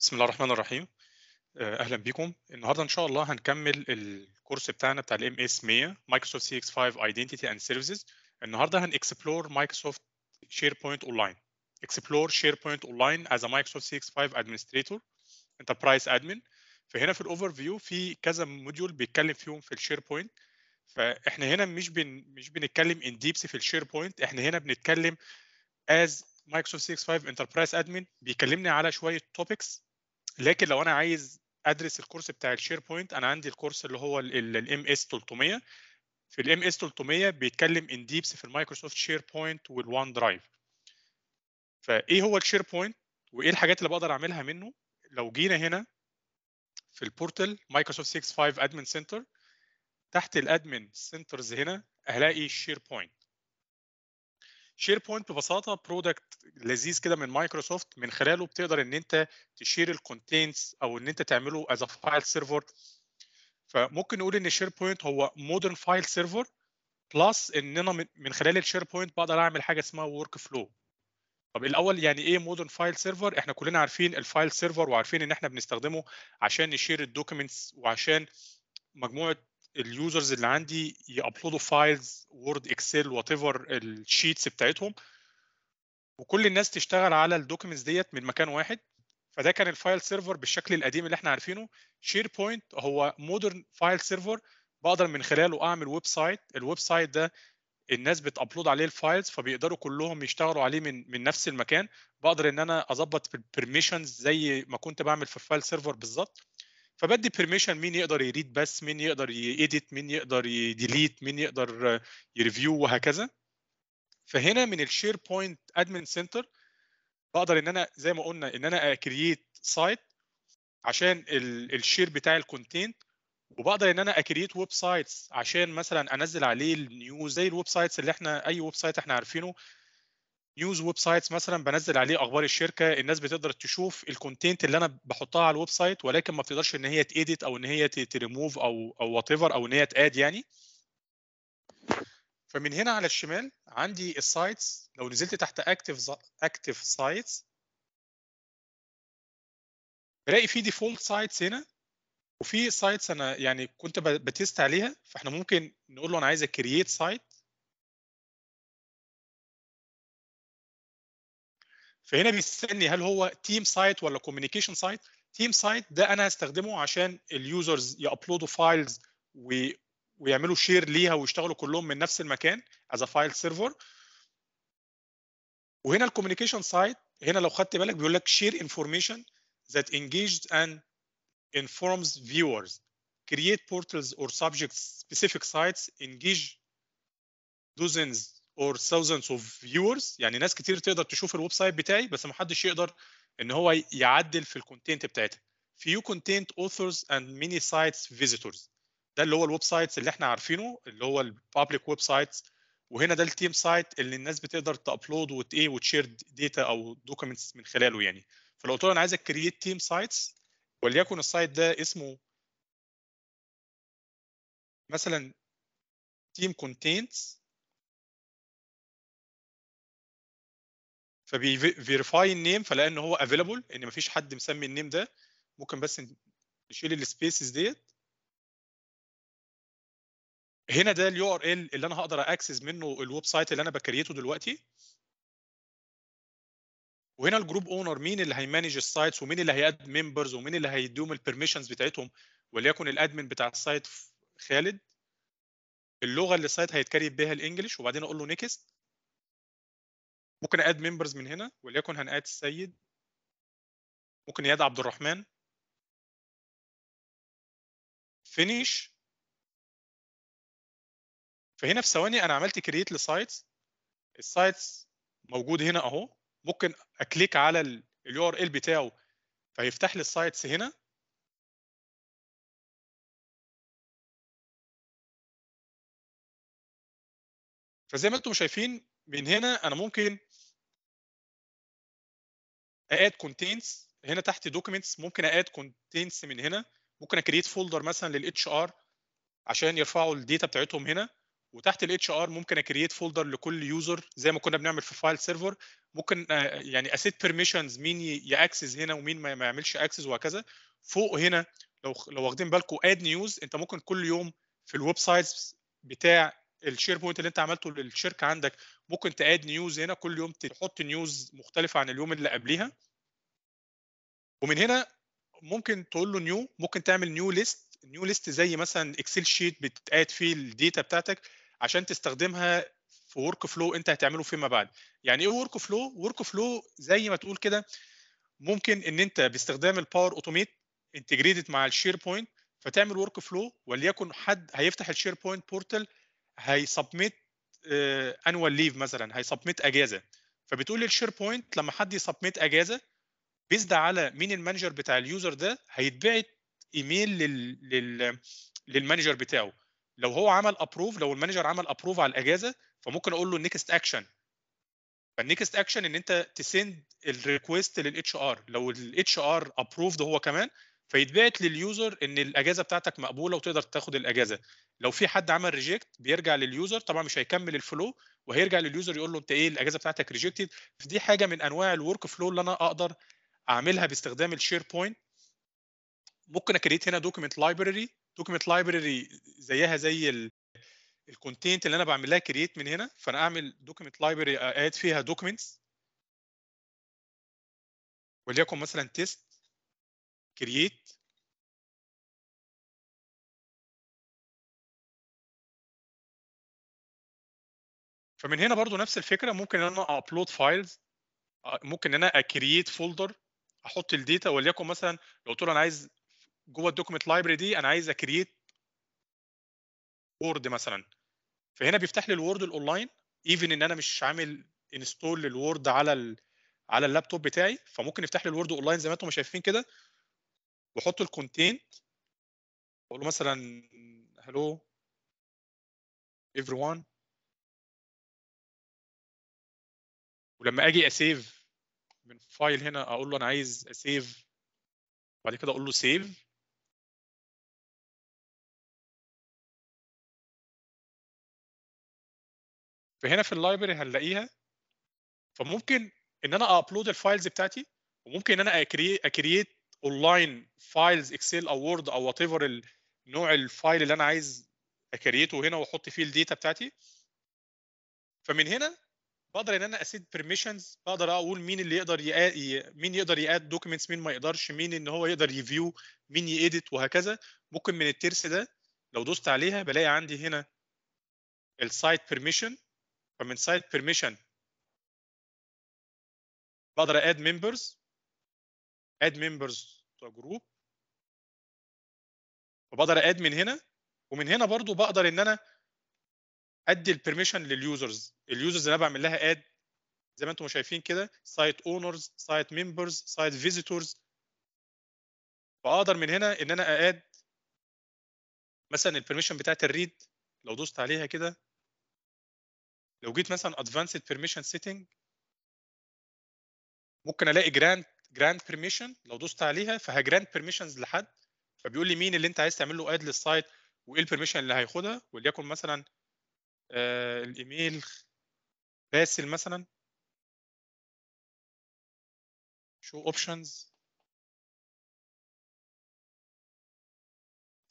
بسم الله الرحمن الرحيم آه، اهلا بيكم النهارده ان شاء الله هنكمل الكورس بتاعنا بتاع الام اس 100 مايكروسوفت سي اكس 5 ايدنتيتي اند سيرفيسز النهارده هنكسبلور مايكروسوفت شير بوينت اونلاين اكسبلور شير بوينت اونلاين از مايكروسوفت سي اكس 5 ادمنستريتور انتربرايز ادمن فهنا في الاوفر فيو في كذا موديول بيتكلم فيهم في الشير بوينت فاحنا هنا مش بن مش بنتكلم ان ديبس في الشير بوينت احنا هنا بنتكلم از مايكروسوفت 65 انتربرايز ادمن بيكلمني على شويه توبكس لكن لو انا عايز ادرس الكورس بتاع الشير بوينت انا عندي الكورس اللي هو الام اس 300 في الام اس 300 بيتكلم ان ديبس في المايكروسوفت شير بوينت والوان درايف فايه هو الشير بوينت وايه الحاجات اللي بقدر اعملها منه لو جينا هنا في البورتال مايكروسوفت 65 ادمن سنتر تحت الادمن سنترز هنا هلاقي الشير بوينت شير بوينت ببساطه برودكت لذيذ كده من مايكروسوفت من خلاله بتقدر ان انت تشير الكونتينتس او ان انت تعمله از فايل سيرفر فممكن نقول ان شير بوينت هو مودرن فايل سيرفر بلس ان انا من خلال الشير بوينت بقدر اعمل حاجه اسمها ورك فلو طب الاول يعني ايه مودرن فايل سيرفر احنا كلنا عارفين الفايل سيرفر وعارفين ان احنا بنستخدمه عشان نشير الدوكيمنتس وعشان مجموعه اليوزرز اللي عندي يابلودوا فايلز وورد اكسل وات ايفر الشيتس بتاعتهم وكل الناس تشتغل على الدوكيمنتس ديت من مكان واحد فده كان الفايل سيرفر بالشكل القديم اللي احنا عارفينه شير بوينت هو مودرن فايل سيرفر بقدر من خلاله اعمل ويب سايت الويب سايت ده الناس بتابلود عليه الفايلز فبيقدروا كلهم يشتغلوا عليه من من نفس المكان بقدر ان انا اظبط البرميشنز زي ما كنت بعمل في الفايل سيرفر بالظبط فبدي بيرميشن مين يقدر يريد بس مين يقدر يديت مين يقدر يديليت مين يقدر يريفيو وهكذا فهنا من الشير بوينت ادمن سنتر بقدر ان انا زي ما قلنا ان انا اكرييت سايت عشان الشير بتاع الكونتنت وبقدر ان انا اكريت ويب سايتس عشان مثلا انزل عليه النيوز زي الويب سايتس اللي احنا اي ويب سايت احنا عارفينه نيوز ويب سايتس مثلا بنزل عليه اخبار الشركه الناس بتقدر تشوف الكونتنت اللي انا بحطها على الويب سايت ولكن ما بتقدرش ان هي تيديت او ان هي تريموف او او وات او ان هي تاد يعني فمن هنا على الشمال عندي السايتس لو نزلت تحت اكتف اكتف سايتس بلاقي في ديفولت سايتس هنا وفي سايتس انا يعني كنت بتست عليها فاحنا ممكن نقول له انا عايز كرييت سايت فهنا بيسالني هل هو تيم سايت ولا كوميونيكيشن سايت تيم سايت ده انا هستخدمه عشان اليوزرز يابلودوا فايلز ويعملوا شير ليها ويشتغلوا كلهم من نفس المكان از ا فايل سيرفر وهنا الكوميونيكيشن سايت هنا لو خدت بالك بيقول لك شير انفورميشن that engaged and informs viewers create portals or subject specific sites engage dozens اور thousands of viewers يعني ناس كتير تقدر تشوف الويب سايت بتاعي بس ما حدش يقدر ان هو يعدل في الكونتنت بتاعتها فيو كونتنت اوثرز اند ميني سايتس فيزيتورز ده اللي هو الويب سايتس اللي احنا عارفينه اللي هو البابليك ويب سايتس وهنا ده التيم سايت اللي الناس بتقدر تابلود وت ايه وتشير داتا او دوكيمنتس من خلاله يعني فلو قلت له انا عايز اكريت تيم سايتس وليكن السايت ده اسمه مثلا تيم كونتينتس فبيفيريفاي النيم فلقى ان هو افيلابل ان مفيش حد مسمي النيم ده ممكن بس نشيل السبيسز ديت هنا ده اليو ار ال اللي انا هقدر اكسس منه الويب سايت اللي انا بكريته دلوقتي وهنا الجروب اونر مين اللي هيمانج السايتس ومين اللي هياد ممبرز ومين اللي هيديهم البرميشنز بتاعتهم وليكن الادمن بتاع السايت خالد اللغه اللي السايت هيتكريت بيها الانجليش وبعدين اقول له نيكست ممكن اد ممبرز من هنا وليكن هناد السيد ممكن اياد عبد الرحمن فينيش فهنا في ثواني انا عملت كرييت لسايتس السايتس موجود هنا اهو ممكن اكليك على اليو ار ال بتاعه فيفتح لي السايتس هنا فزي ما انتم شايفين من هنا انا ممكن اد كونتينز هنا تحت دوكيمنتس ممكن اد كونتينز من هنا ممكن اكريت فولدر مثلا للاتش ار عشان يرفعوا الداتا بتاعتهم هنا وتحت الاتش ار ممكن اكريت فولدر لكل يوزر زي ما كنا بنعمل في فايل سيرفر ممكن آه، يعني اسيت بيرميشنز مين ياكسس هنا ومين ما يعملش اكسس وهكذا فوق هنا لو لو واخدين بالكم اد نيوز انت ممكن كل يوم في الويب سايتس بتاع الشير بوينت اللي انت عملته للشركه عندك ممكن تاد نيوز هنا كل يوم تحط نيوز مختلفه عن اليوم اللي قبليها ومن هنا ممكن تقول له نيو ممكن تعمل نيو ليست نيو ليست زي مثلا اكسل شيت بتقاد فيه الداتا بتاعتك عشان تستخدمها في ورك فلو انت هتعمله فيما بعد يعني ايه ورك فلو ورك فلو زي ما تقول كده ممكن ان انت باستخدام الباور اوتوميت انتجريتد مع الشير بوينت فتعمل ورك فلو وليكن حد هيفتح الشير بوينت بورتال سبميت انوال ليف مثلا سبميت اجازه فبتقول للشير بوينت لما حد يسبميت اجازه بيزد على مين المانجر بتاع اليوزر ده هيتبعت ايميل لل, لل... للمانجر بتاعه لو هو عمل ابروف لو المانجر عمل ابروف على الاجازه فممكن اقول له نيكست اكشن فالنيكست اكشن ان انت تسند الريكوست للاتش ار لو الاتش ار ابروفد هو كمان فيتبعت لليوزر ان الاجازه بتاعتك مقبوله وتقدر تاخد الاجازه لو في حد عمل ريجكت بيرجع لليوزر طبعا مش هيكمل الفلو وهيرجع لليوزر يقول له انت ايه الاجازه بتاعتك ريجكتد فدي حاجه من انواع الورك فلو اللي انا اقدر اعملها باستخدام الشير بوينت ممكن اكريت هنا دوكيمنت لايبرري دوكيمنت لايبرري زيها زي الكونتينت اللي انا بعمل لها كرييت من هنا فانا اعمل دوكيمنت لايبرري اد فيها دوكيمنتس وليكن مثلا تيست كرييت فمن هنا برضو نفس الفكره ممكن ان انا ابلود آه، فايلز ممكن ان انا اكرييت فولدر احط الديتا وليكن مثلا لو قلت له انا عايز جوه الدوكيمنت لايبرري دي انا عايز اكرييت وورد مثلا فهنا بيفتح لي الوورد الاونلاين ايفن ان انا مش عامل انستول للوورد على ال على اللابتوب بتاعي فممكن يفتح لي الوورد اونلاين زي ما انتم شايفين كده واحط الكونتينت اقول له مثلا هلو وان ولما اجي اسيف من فايل هنا اقول له انا عايز اسيف بعد كده اقول له سيف فهنا في اللايبرري هنلاقيها فممكن ان انا ابلود الفايلز بتاعتي وممكن ان انا اكريت اونلاين فايلز اكسل او وورد او وات ايفر نوع الفايل اللي انا عايز اكريته هنا واحط فيه الداتا بتاعتي فمن هنا بقدر ان انا اسيد بيرميشنز بقدر اقول مين اللي يقدر يقاد مين يقدر يقاد دوكيمنتس مين ما يقدرش مين ان هو يقدر ريفيو مين يأديت وهكذا ممكن من الترس ده لو دوست عليها بلاقي عندي هنا السايت بيرميشن فمن سايت بيرميشن بقدر اد ممبرز اد ممبرز تو جروب وبقدر اد من هنا ومن هنا برضو بقدر ان انا ادي البرميشن لليوزرز اليوزرز اللي انا بعمل لها اد زي ما انتم شايفين كده سايت اونرز سايت ممبرز سايت فيزيتورز فاقدر من هنا ان انا اد مثلا البرميشن بتاعت الريد لو دوست عليها كده لو جيت مثلا ادفانسد بيرميشن سيتنج ممكن الاقي جرانت جراند بيرميشن لو دوست عليها فهجراند بيرميشنز لحد فبيقول لي مين اللي انت عايز تعمل له اد للسايت وايه البيرميشن اللي هياخدها وليكن مثلا آه الايميل باسل مثلا شو اوبشنز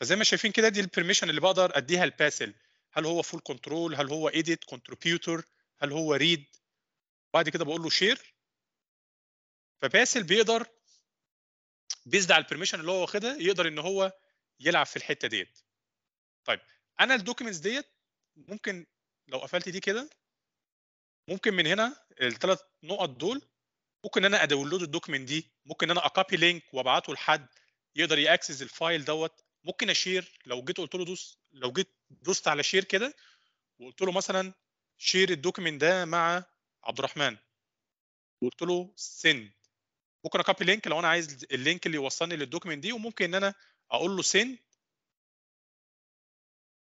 فزي ما شايفين كده دي البيرميشن اللي بقدر اديها الباسل هل هو فول كنترول هل هو ايديت كونتريبيوتور هل هو ريد بعد كده بقول له شير فباسل بيقدر بيزد على البرميشن اللي هو واخدها يقدر ان هو يلعب في الحته ديت طيب انا الدوكيمنتس ديت ممكن لو قفلت دي كده ممكن من هنا الثلاث نقط دول ممكن انا اداونلود الدوكيمنت دي ممكن انا اكوبي لينك وابعته لحد يقدر ياكسس الفايل دوت ممكن اشير لو جيت قلت له دوس لو جيت دوست على شير كده وقلت له مثلا شير الدوكيمنت ده مع عبد الرحمن وقلت له سن ممكن اكوبي لينك لو انا عايز اللينك اللي يوصلني للدوكيمنت دي وممكن ان انا اقول له سن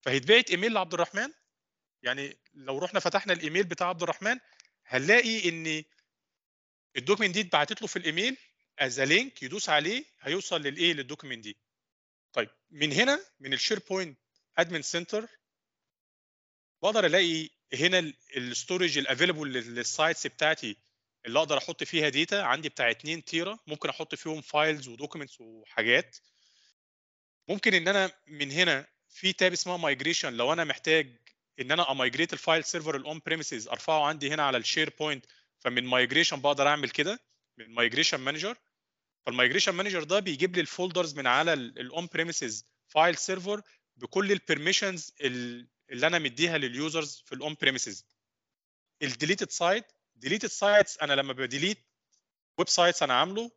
فهيتبعت ايميل لعبد الرحمن يعني لو رحنا فتحنا الايميل بتاع عبد الرحمن هنلاقي ان الدوكيمنت دي اتبعتت له في الايميل از لينك يدوس عليه هيوصل للايه للدوكيمنت دي طيب من هنا من الشير بوينت ادمن سنتر بقدر الاقي هنا الستورج الافيلبل للسايتس بتاعتي اللي اقدر احط فيها ديتا عندي بتاع 2 تيرا ممكن احط فيهم فايلز ودوكيومنتس وحاجات ممكن ان انا من هنا في تاب اسمها مايجريشن لو انا محتاج ان انا امايجريت الفايل سيرفر الاون بريمسز ارفعه عندي هنا على الشير بوينت فمن مايجريشن بقدر اعمل كده من مايجريشن مانجر فالمايجريشن مانجر ده بيجيب لي الفولدرز من على الاون بريمسز فايل سيرفر بكل البرميشنز اللي انا مديها لليوزرز في الاون بريمسز الديليتد سايت ديليتد سايتس انا لما بديليت ويب سايتس انا عامله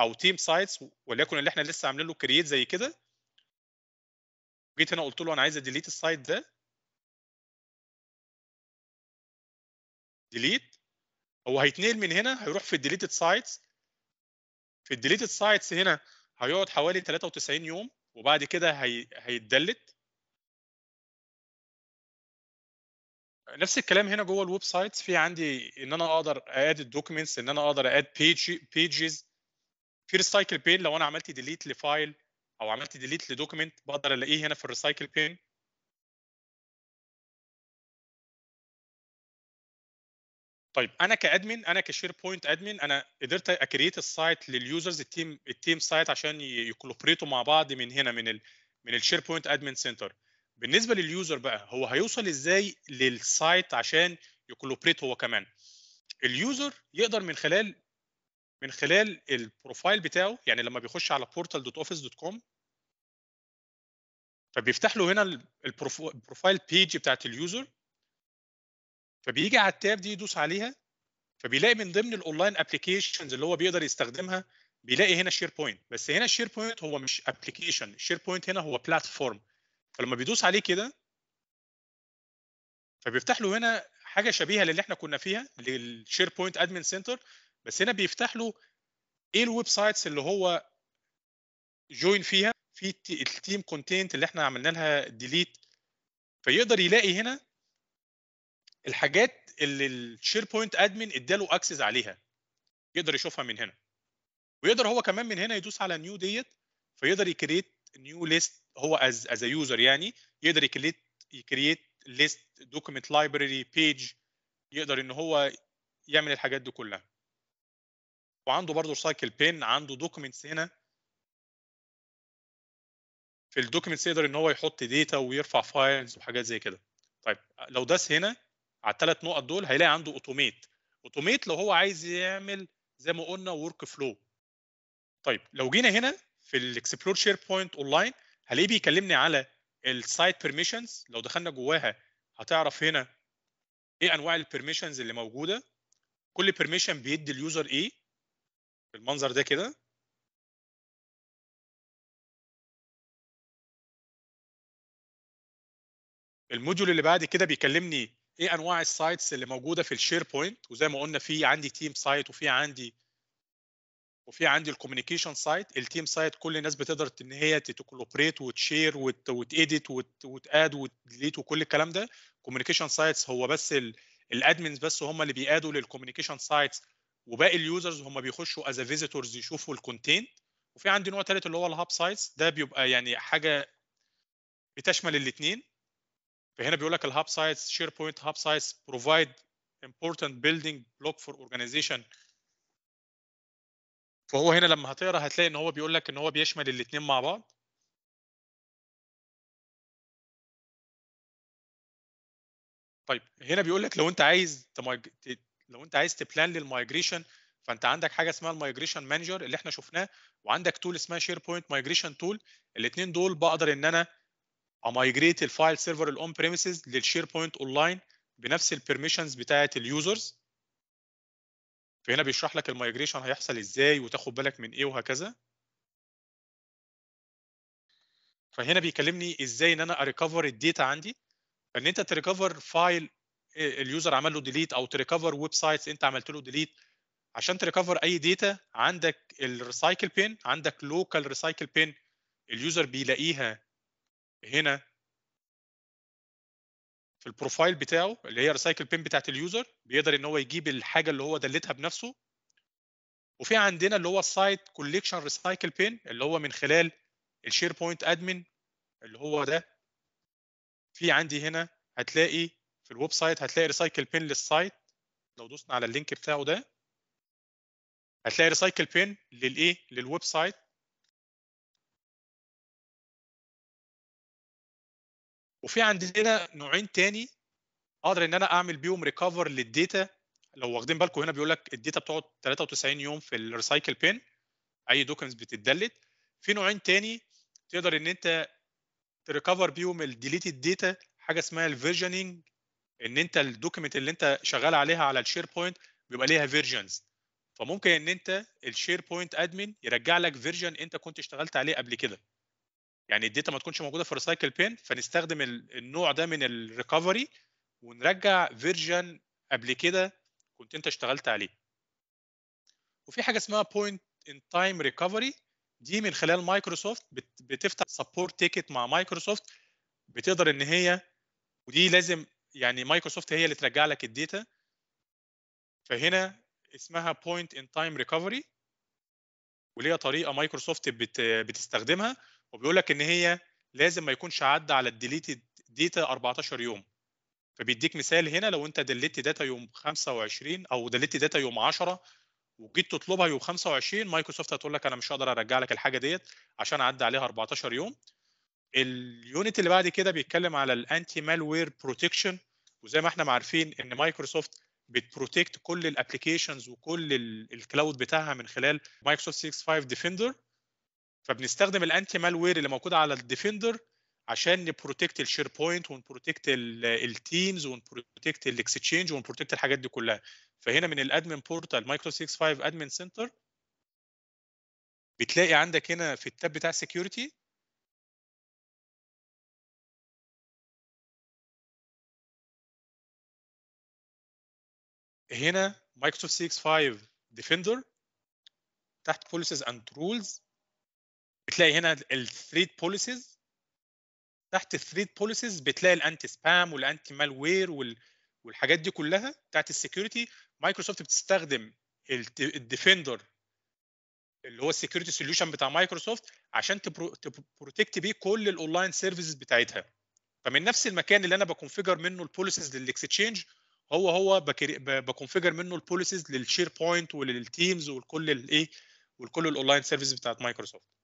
او تيم سايتس وليكن اللي احنا لسه عاملين له كرييت زي كده جيت هنا قلت له انا عايز اديليت السايت ده ديليت هو هيتنقل من هنا هيروح في الديليتد سايتس في الديليتد سايتس هنا هيقعد حوالي 93 يوم وبعد كده هي... هيتدلت نفس الكلام هنا جوه الويب سايتس في عندي ان انا اقدر اد الدوكيومنتس ان انا اقدر اد بيج بيجز في ريسايكل بين لو انا عملت ديليت لفايل او عملت ديليت لدوكيمنت بقدر الاقيه هنا في الريسايكل بين طيب انا كادمن انا كشير بوينت ادمن انا قدرت اكريت السايت لليوزرز التيم التيم سايت عشان يكولوبريتوا مع بعض من هنا من الـ من الشير بوينت ادمن سنتر بالنسبه لليوزر بقى هو هيوصل ازاي للسايت عشان يكولوبريت هو كمان اليوزر يقدر من خلال من خلال البروفايل بتاعه يعني لما بيخش على portal.office.com فبيفتح له هنا البروفايل بيج بتاعت اليوزر فبيجي على التاب دي يدوس عليها فبيلاقي من ضمن الاونلاين ابلكيشنز اللي هو بيقدر يستخدمها بيلاقي هنا شير بوينت بس هنا الشير بوينت هو مش ابلكيشن الشير بوينت هنا هو بلاتفورم فلما بيدوس عليه كده فبيفتح له هنا حاجه شبيهه للي احنا كنا فيها للشير بوينت ادمن سنتر بس هنا بيفتح له ايه الويب سايتس اللي هو جوين فيها في التيم كونتنت اللي احنا عملنا لها ديليت فيقدر يلاقي هنا الحاجات اللي الشير بوينت ادمن اداله اكسس عليها يقدر يشوفها من هنا ويقدر هو كمان من هنا يدوس على نيو ديت فيقدر يكريت نيو ليست هو از از يوزر يعني يقدر يكريت يكريت ليست دوكيمنت لايبرري بيج يقدر ان هو يعمل الحاجات دي كلها وعنده برضه سايكل بين عنده دوكيمنتس هنا في الدوكيمنتس يقدر ان هو يحط داتا ويرفع فايلز وحاجات زي كده طيب لو داس هنا على الثلاث نقط دول هيلاقي عنده اوتوميت اوتوميت لو هو عايز يعمل زي ما قلنا ورك فلو طيب لو جينا هنا في الاكسبلور شير بوينت اونلاين هلاقيه بيكلمني على السايت بيرميشنز لو دخلنا جواها هتعرف هنا ايه انواع البيرميشنز اللي موجوده كل بيرميشن بيدي اليوزر ايه بالمنظر ده كده الموديول اللي بعد كده بيكلمني ايه انواع السايتس اللي موجوده في الشير بوينت وزي ما قلنا في عندي تيم سايت وفي عندي وفي عندي الكوميونيكيشن سايت التيم سايت كل الناس بتقدر ان هي تكولوبريت وتشير وتاديت وتاد وتديليت وكل الكلام ده كوميونيكيشن سايتس هو بس الادمنز بس هم اللي بيادوا للكوميونيكيشن سايتس وباقي اليوزرز هم بيخشوا از فيزيتورز يشوفوا الكونتين وفي عندي نوع ثالث اللي هو الهاب سايتس ده بيبقى يعني حاجه بتشمل الاثنين فهنا بيقول لك الهاب سايتس شير بوينت هاب سايتس بروفايد important building block for organization فهو هنا لما هتقرا هتلاقي ان هو بيقول لك ان هو بيشمل الاثنين مع بعض طيب هنا بيقول لك لو انت عايز لو انت عايز تبلان للمايجريشن فانت عندك حاجه اسمها المايجريشن مانجر اللي احنا شفناه وعندك تول اسمها شير بوينت مايجريشن تول الاثنين دول بقدر ان انا امايجريت الفايل سيرفر الاون بريمسز للشير بوينت اونلاين بنفس البيرميشنز بتاعه اليوزرز فهنا بيشرح لك المايجريشن هيحصل ازاي وتاخد بالك من ايه وهكذا فهنا بيكلمني ازاي ان انا اريكفر الداتا عندي ان انت تريكفر فايل اليوزر عمل له ديليت او تريكفر ويب سايتس انت عملت له ديليت عشان تريكفر اي داتا عندك الريسايكل بين عندك لوكال ريسايكل بين اليوزر بيلاقيها هنا في البروفايل بتاعه اللي هي ريسايكل بين بتاعت اليوزر بيقدر ان هو يجيب الحاجه اللي هو دلتها بنفسه وفي عندنا اللي هو السايت كوليكشن ريسايكل بين اللي هو من خلال الشير بوينت ادمن اللي هو ده في عندي هنا هتلاقي في الويب سايت هتلاقي ريسايكل بين للسايت لو دوسنا على اللينك بتاعه ده هتلاقي ريسايكل بين للايه للويب سايت وفي عندنا نوعين تاني اقدر ان انا اعمل بيهم ريكفر للداتا لو واخدين بالكم هنا بيقول لك الداتا بتقعد 93 يوم في الريسايكل بين اي دوكيمنتس بتتدلت في نوعين تاني تقدر ان انت تريكفر بيهم الديليتد داتا حاجه اسمها الفيرجننج ان انت الدوكيمنت اللي انت شغال عليها على الشير بوينت بيبقى ليها فيرجنز فممكن ان انت الشير بوينت ادمن يرجع لك فيرجن انت كنت اشتغلت عليه قبل كده يعني الداتا ما تكونش موجوده في الريسايكل بين فنستخدم النوع ده من الريكفري ونرجع فيرجن قبل كده كنت انت اشتغلت عليه وفي حاجه اسمها بوينت ان تايم ريكفري دي من خلال مايكروسوفت بتفتح سبورت تيكت مع مايكروسوفت بتقدر ان هي ودي لازم يعني مايكروسوفت هي اللي ترجع لك الداتا فهنا اسمها بوينت ان تايم ريكفري وليها طريقه مايكروسوفت بتستخدمها وبيقول لك ان هي لازم ما يكونش عدى على الديليتد داتا 14 يوم فبيديك مثال هنا لو انت دلت داتا يوم 25 او دلت داتا يوم 10 وجيت تطلبها يوم 25 مايكروسوفت هتقول لك انا مش هقدر ارجع لك الحاجه ديت عشان عدى عليها 14 يوم اليونت اللي بعد كده بيتكلم على الانتي مالوير بروتكشن وزي ما احنا عارفين ان مايكروسوفت بتبروتكت كل الابلكيشنز وكل الكلاود بتاعها من خلال مايكروسوفت 65 ديفندر فبنستخدم الانتي مالوير اللي موجوده على الديفندر عشان نبروتكت الشير بوينت ونبروتكت التيمز ونبروتكت الاكسشينج ونبروتكت الحاجات دي كلها فهنا من الادمن بورتال مايكرو 65 ادمن سنتر بتلاقي عندك هنا في التاب بتاع سكيورتي هنا مايكروسوفت 65 ديفندر تحت بوليسز اند رولز بتلاقي هنا الثريد بوليسيز تحت الثريد بوليسيز بتلاقي الانتي سبام والانتي مالوير والحاجات دي كلها بتاعت السكيورتي مايكروسوفت بتستخدم الديفندر اللي هو السكيورتي سوليوشن بتاع مايكروسوفت عشان تبروتكت بيه كل الاونلاين سيرفيسز بتاعتها فمن نفس المكان اللي انا بكونفيجر منه البوليسيز للاكستشينج هو هو بكونفيجر منه البوليسيز للشير بوينت وللتيمز ولكل الايه ولكل الاونلاين سيرفيس بتاعت مايكروسوفت